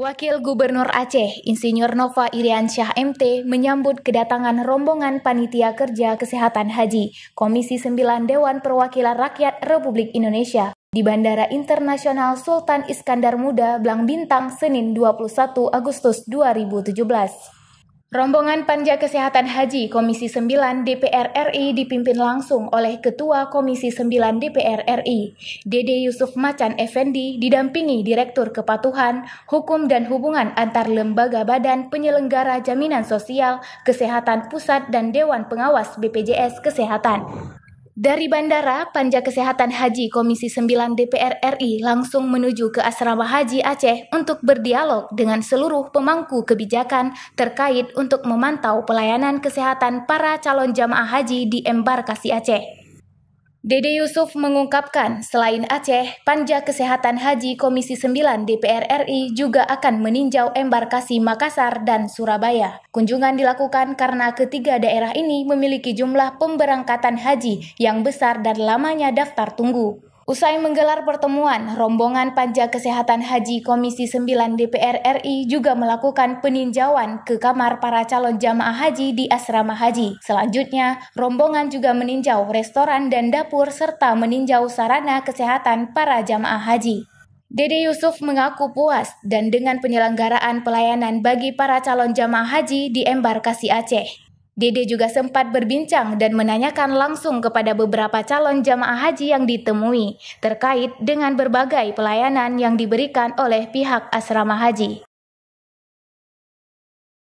Wakil Gubernur Aceh, Insinyur Nova Iriansyah MT, menyambut kedatangan rombongan Panitia Kerja Kesehatan Haji, Komisi 9 Dewan Perwakilan Rakyat Republik Indonesia, di Bandara Internasional Sultan Iskandar Muda, Blang Bintang, Senin 21 Agustus 2017. Rombongan Panja Kesehatan Haji Komisi 9 DPR RI dipimpin langsung oleh Ketua Komisi 9 DPR RI, Dede Yusuf Macan Effendi didampingi Direktur Kepatuhan, Hukum dan Hubungan Antar Lembaga Badan Penyelenggara Jaminan Sosial, Kesehatan Pusat dan Dewan Pengawas BPJS Kesehatan. Dari bandara, Panja Kesehatan Haji Komisi 9 DPR RI langsung menuju ke Asrama Haji Aceh untuk berdialog dengan seluruh pemangku kebijakan terkait untuk memantau pelayanan kesehatan para calon jamaah haji di embarkasi Aceh. Dede Yusuf mengungkapkan, selain Aceh, Panja Kesehatan Haji Komisi 9 DPR RI juga akan meninjau embarkasi Makassar dan Surabaya. Kunjungan dilakukan karena ketiga daerah ini memiliki jumlah pemberangkatan haji yang besar dan lamanya daftar tunggu. Usai menggelar pertemuan, rombongan Panja Kesehatan Haji Komisi 9 DPR RI juga melakukan peninjauan ke kamar para calon jamaah haji di asrama haji. Selanjutnya, rombongan juga meninjau restoran dan dapur serta meninjau sarana kesehatan para jamaah haji. Dede Yusuf mengaku puas dan dengan penyelenggaraan pelayanan bagi para calon jamaah haji di embarkasi Aceh. Dede juga sempat berbincang dan menanyakan langsung kepada beberapa calon jamaah haji yang ditemui terkait dengan berbagai pelayanan yang diberikan oleh pihak asrama haji.